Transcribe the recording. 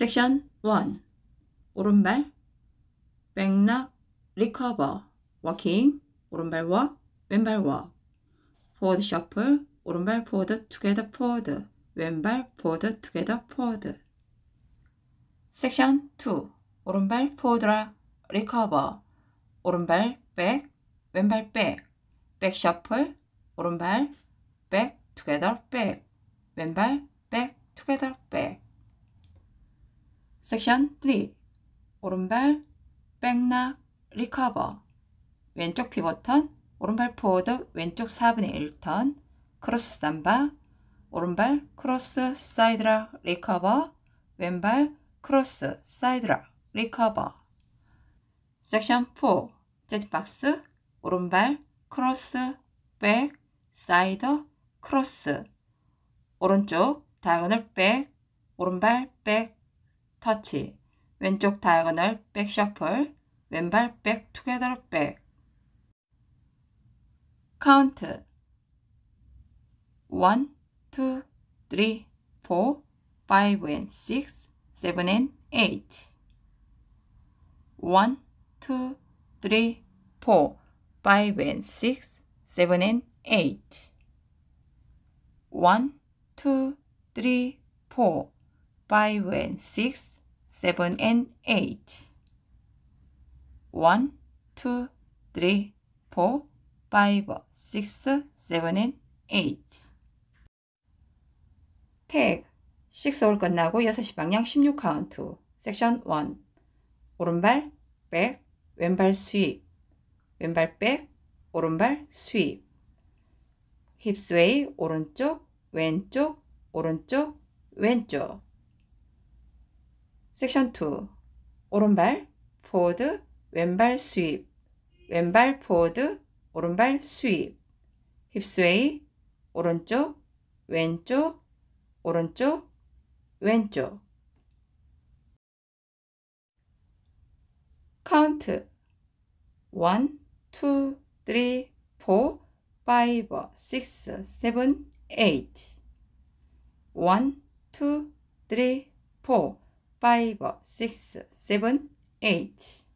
섹션 1 오른발 백락 리커버 워킹 오른발 워 왼발 워 포워드 셔플 오른발 포워드 투게더 포워드 왼발 포워드 투게더 포워드 섹션 2 오른발 포워드라 리커버 오른발 백 왼발 백백 셔플 오른발 백 투게더 백 왼발 백 투게더 백 섹션 3 오른발 백락 리커버 왼쪽 피버턴 오른발 포워드 왼쪽 4분의 1턴 크로스 삼바 오른발 크로스 사이드라 리커버 왼발 크로스 사이드라 리커버 섹션 4 재즈박스 오른발 크로스 백 사이드 크로스 오른쪽 다이오널 백 오른발 백 터치, 왼쪽 다이어널 백 셔플, 왼발 백 투게더 백 카운트 1, 2, 3, 4, 5 6, 7 and 8 1, 2, 3, 4, 5 and 6, 7 and 8 1, 2, 3, 4 5 and 6, 7 and 8. 1, 2, 3, 4, 5, 6, 7 and 8. 택, a g 6홀 끝나고 6시 방향 16 카운트 섹션 1 오른발 백 왼발 스윕 왼발 백 오른발 스윕 힙스웨이 오른쪽 왼쪽 오른쪽 왼쪽 섹션 2 오른발 포워드 왼발 스윕 왼발 포워드 오른발 스윕 힙스웨이 오른쪽 왼쪽 오른쪽 왼쪽 카운트 1 2 3 4 5 6 7 8 1 2 3 4 5, 6, 7, 8